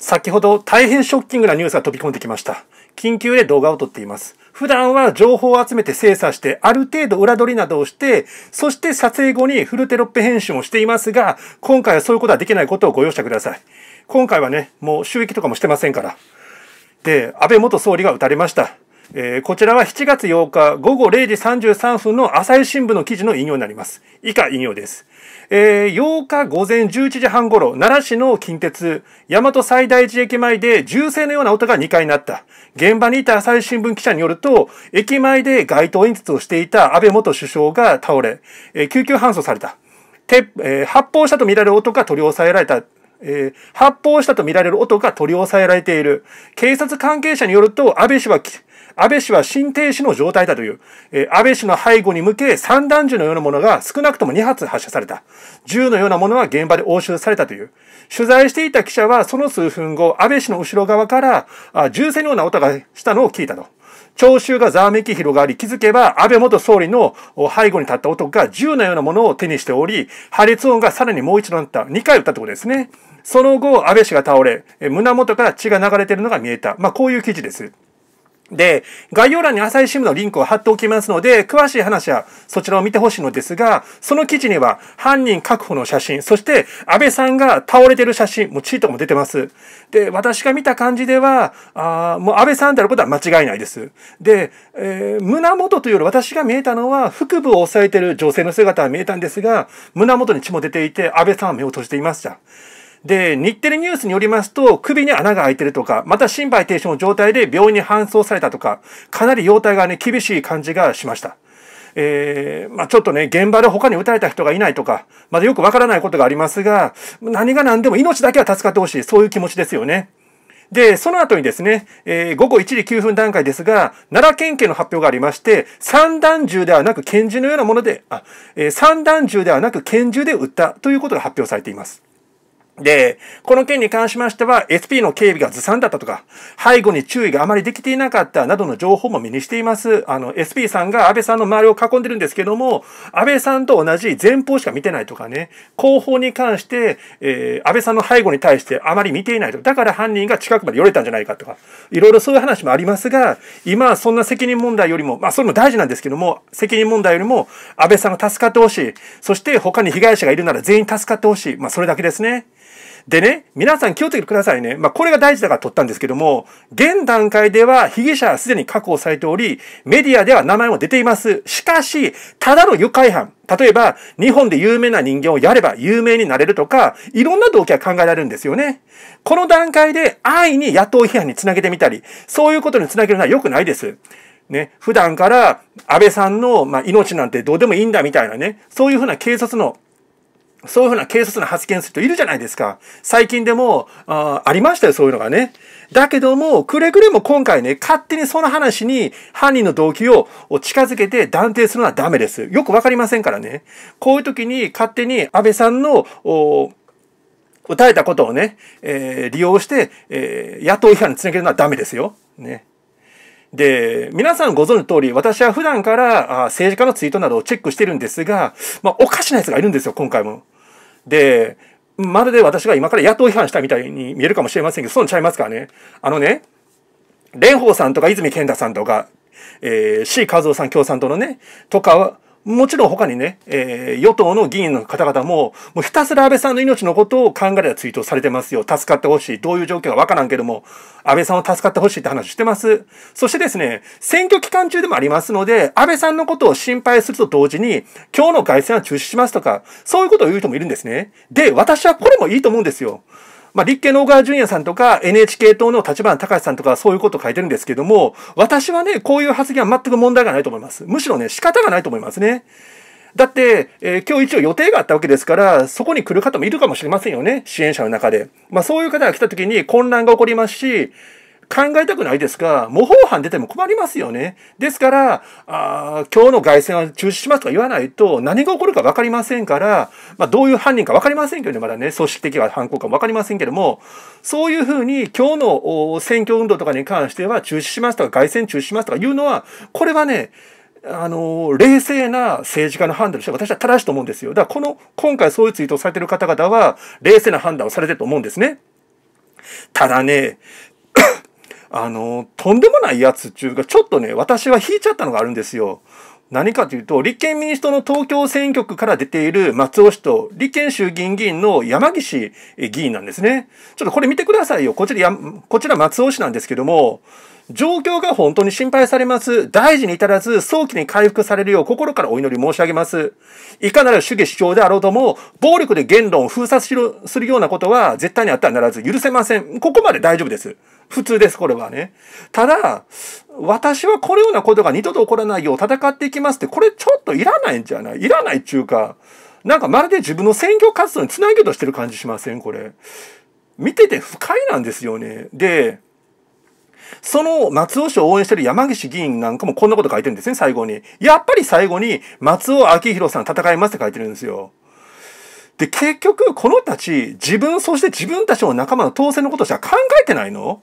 先ほど大変ショッキングなニュースが飛び込んできました。緊急で動画を撮っています。普段は情報を集めて精査して、ある程度裏取りなどをして、そして撮影後にフルテロップ編集をしていますが、今回はそういうことはできないことをご容赦ください。今回はね、もう収益とかもしてませんから。で、安倍元総理が撃たれました。えー、こちらは7月8日午後0時33分の朝日新聞の記事の引用になります。以下引用です。えー、8日午前11時半頃、奈良市の近鉄、大和西大寺駅前で銃声のような音が2回になった。現場にいた朝日新聞記者によると、駅前で街頭演説をしていた安倍元首相が倒れ、えー、救急搬送された。えー、発砲したとみられる音が取り押さえられた。えー、発砲したと見られる音が取り押さえられている。警察関係者によると、安倍氏は安倍氏は心停止の状態だという、えー、安倍氏の背後に向け散弾銃のようなものが少なくとも2発発射された。銃のようなものは現場で押収されたという。取材していた記者はその数分後、安倍氏の後ろ側からあ銃声のような音がしたのを聞いたと。聴衆がざわめき広がり、気づけば安倍元総理の背後に立った男が銃のようなものを手にしており、破裂音がさらにもう一度なった。2回打ったってことですね。その後、安倍氏が倒れ、胸元から血が流れているのが見えた。まあ、こういう記事です。で、概要欄に朝日新聞のリンクを貼っておきますので、詳しい話はそちらを見てほしいのですが、その記事には犯人確保の写真、そして安倍さんが倒れてる写真、もうチートも出てます。で、私が見た感じでは、あもう安倍さんであることは間違いないです。で、えー、胸元というより私が見えたのは腹部を押さえてる女性の姿は見えたんですが、胸元に血も出ていて安倍さんは目を閉じていました。で、日テレニュースによりますと、首に穴が開いてるとか、また心肺停止の状態で病院に搬送されたとか、かなり容体がね、厳しい感じがしました。えー、まあ、ちょっとね、現場で他に撃たれた人がいないとか、まだよくわからないことがありますが、何が何でも命だけは助かってほしい、そういう気持ちですよね。で、その後にですね、えー、午後1時9分段階ですが、奈良県警の発表がありまして、散弾銃ではなく拳銃のようなもので、あ、えー、散弾銃ではなく拳銃で撃ったということが発表されています。で、この件に関しましては、SP の警備がずさんだったとか、背後に注意があまりできていなかったなどの情報も目にしています。あの、SP さんが安倍さんの周りを囲んでるんですけども、安倍さんと同じ前方しか見てないとかね、後方に関して、えー、安倍さんの背後に対してあまり見ていないとか、だから犯人が近くまで寄れたんじゃないかとか、いろいろそういう話もありますが、今はそんな責任問題よりも、まあ、それも大事なんですけども、責任問題よりも、安倍さんが助かってほしい。そして他に被害者がいるなら全員助かってほしい。まあ、それだけですね。でね、皆さん気をつけてくださいね。まあ、これが大事だから取ったんですけども、現段階では被疑者はすでに確保されており、メディアでは名前も出ています。しかし、ただの愉快犯。例えば、日本で有名な人間をやれば有名になれるとか、いろんな動機が考えられるんですよね。この段階で安易に野党批判につなげてみたり、そういうことにつなげるのは良くないです。ね、普段から安倍さんの、まあ、命なんてどうでもいいんだみたいなね、そういうふうな警察のそういうふうな軽率な発言する人いるじゃないですか。最近でも、あありましたよ、そういうのがね。だけども、くれぐれも今回ね、勝手にその話に犯人の動機を近づけて断定するのはダメです。よくわかりませんからね。こういう時に勝手に安倍さんの、お訴えたことをね、えー、利用して、えー、野党批判につなげるのはダメですよ。ね。で、皆さんご存知の通り、私は普段から政治家のツイートなどをチェックしてるんですが、まあ、おかしな奴がいるんですよ、今回も。で、まるで私が今から野党批判したみたいに見えるかもしれませんけど、そうちゃいますからね。あのね、蓮舫さんとか泉健太さんとか、えー、C 和夫さん共産党のね、とかもちろん他にね、えー、与党の議員の方々も、もうひたすら安倍さんの命のことを考えたツイートされてますよ。助かってほしい。どういう状況かわからんけども、安倍さんを助かってほしいって話してます。そしてですね、選挙期間中でもありますので、安倍さんのことを心配すると同時に、今日の外戦は中止しますとか、そういうことを言う人もいるんですね。で、私はこれもいいと思うんですよ。まあ、立憲の小川淳也さんとか NHK 党の立花隆さんとかそういうことを書いてるんですけども、私はね、こういう発言は全く問題がないと思います。むしろね、仕方がないと思いますね。だって、えー、今日一応予定があったわけですから、そこに来る方もいるかもしれませんよね、支援者の中で。まあそういう方が来た時に混乱が起こりますし、考えたくないですが、模倣犯出ても困りますよね。ですから、あ今日の外戦は中止しますとか言わないと、何が起こるか分かりませんから、まあ、どういう犯人か分かりませんけどね、まだね、組織的は犯行かも分かりませんけども、そういうふうに今日の選挙運動とかに関しては中止しますとか、外戦中止しますとかいうのは、これはね、あの、冷静な政治家の判断として私は正しいと思うんですよ。だからこの、今回そういうツイートをされてる方々は、冷静な判断をされてると思うんですね。ただね、あの、とんでもないやつっていうか、ちょっとね、私は引いちゃったのがあるんですよ。何かというと、立憲民主党の東京選挙区から出ている松尾氏と、立憲衆議院議員の山岸議員なんですね。ちょっとこれ見てくださいよ。こちら、こちら松尾氏なんですけども、状況が本当に心配されます。大事に至らず、早期に回復されるよう心からお祈り申し上げます。いかなる主義主張であろうとも、暴力で言論を封殺するようなことは絶対にあってはならず許せません。ここまで大丈夫です。普通です、これはね。ただ、私はこのようなことが二度と起こらないよう戦っていきますって、これちょっといらないんじゃないいらないっていうか、なんかまるで自分の選挙活動につなげようとしてる感じしませんこれ。見てて不快なんですよね。で、その松尾氏を応援してる山岸議員なんかもこんなこと書いてるんですね、最後に。やっぱり最後に、松尾明宏さん戦いますって書いてるんですよ。で、結局、この人たち、自分、そして自分たちの仲間の当選のことしか考えてないの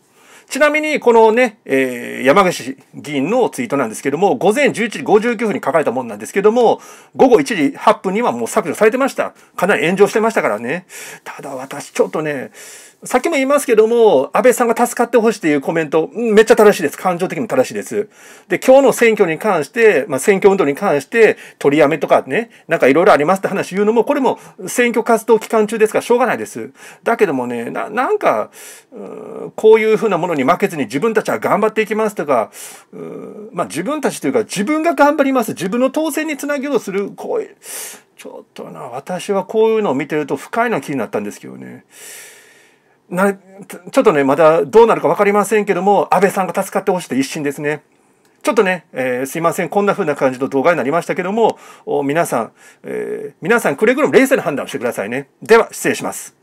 ちなみに、このね、えー、山岸議員のツイートなんですけども、午前11時59分に書かれたもんなんですけども、午後1時8分にはもう削除されてました。かなり炎上してましたからね。ただ私、ちょっとね、さっきも言いますけども、安倍さんが助かってほしいというコメント、めっちゃ正しいです。感情的にも正しいです。で、今日の選挙に関して、まあ、選挙運動に関して、取りやめとかね、なんかいろいろありますって話言うのも、これも選挙活動期間中ですからしょうがないです。だけどもね、な、なんか、うこういうふうなものに負けずに自分たちは頑張っていきますとか、うまあ、自分たちというか自分が頑張ります。自分の当選につなげようとする、こういう、ちょっとな、私はこういうのを見てると深いな気になったんですけどね。なちょっとね、まだどうなるか分かりませんけども、安倍さんが助かってほしいと一心ですね。ちょっとね、えー、すいません、こんな風な感じの動画になりましたけども、皆さん、えー、皆さんくれぐれも冷静な判断をしてくださいね。では、失礼します。